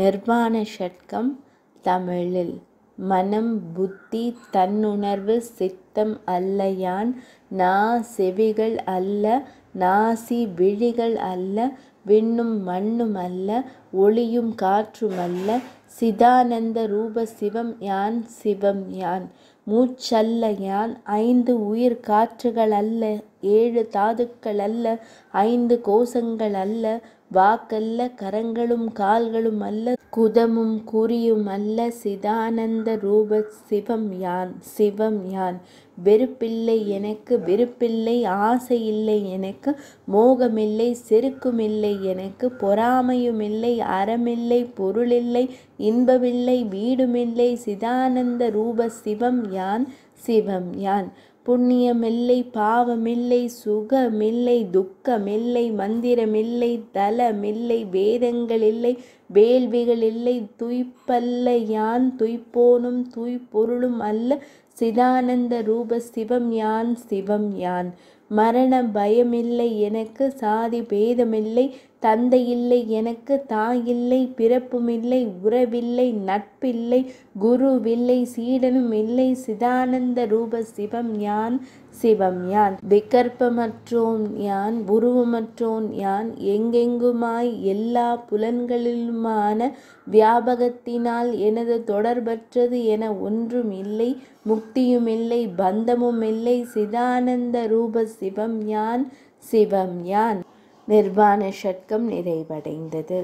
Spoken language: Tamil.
நிர்வாண ஷட்கம் தமிழில் மனம் புத்தி தன்னுணர்வு சித்தம் அல்லையான் நா செவிகள் அல்ல நாசி விழிகள் அல்ல விண்ணும் மண்ணும் அல்ல ஒளியும் காற்றுமல்ல சிதானந்த ரூப சிவம் யான் சிவம் யான் மூச்சல்ல யான் ஐந்து உயிர் காற்றுகள் அல்ல ஏழு தாதுக்கள் அல்ல ஐந்து கோஷங்கள் அல்ல வாக்கல்ல கரங்களும் கால்களும் அல்ல குதமும் குறியும் அல்ல சிதானந்த ரூப சிவம் யான் சிவம் யான் வெறுப்பில்லை எனக்கு வெறுப்பில்லை ஆசை இல்லை எனக்கு மோகமில்லை செருக்குமில்லை எனக்கு பொறாமையும் இல்லை அறமில்லை பொருளில்லை இன்பமில்லை வீடுமில்லை சிதானந்த ரூப சிவம் யான் சிவம் யான் புண்ணியமில்லை பாவமில்லை சுகமில்லை துக்கமில்லை மந்திரமில்லை தலமில்லை வேதங்கள் இல்லை வேள்விகள் இல்லை துய்ப்பல்ல யான் துய்ப்போனும் துய்ப்பொருளும் அல்ல சிதானந்த ரூப சிவம் யான் சிவம் யான் மரண பயமில்லை எனக்கு சாதி பேதமில்லை தந்தை இல்லை எனக்கு தாயில்லை பிறப்புமில்லை உறவில்லை நட்பில்லை குருவில்லை சீடனும் இல்லை சிதானந்த ரூப சிவம் யான் சிவம் யான் விகற்பமற்றோன் யான் உருவமற்றோன் யான் எங்கெங்குமாய் எல்லா புலன்களிலுமான வியாபகத்தினால் எனது தொடர்பற்றது என ஒன்றும் இல்லை முக்தியும் இல்லை பந்தமும் இல்லை சிதானந்த ரூப சிவம் யான் சிவம் யான் நிர்வாண சட்கம் நிறைவடைந்தது